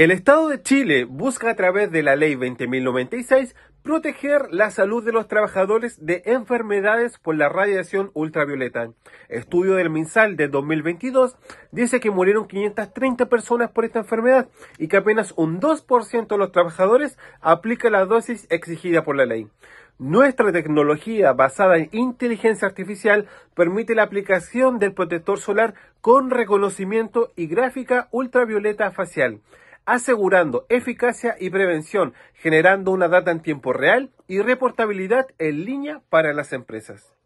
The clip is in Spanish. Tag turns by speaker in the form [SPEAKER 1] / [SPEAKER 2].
[SPEAKER 1] El Estado de Chile busca a través de la Ley 20.096 proteger la salud de los trabajadores de enfermedades por la radiación ultravioleta. Estudio del MinSal de 2022 dice que murieron 530 personas por esta enfermedad y que apenas un 2% de los trabajadores aplica la dosis exigida por la ley. Nuestra tecnología basada en inteligencia artificial permite la aplicación del protector solar con reconocimiento y gráfica ultravioleta facial asegurando eficacia y prevención, generando una data en tiempo real y reportabilidad en línea para las empresas.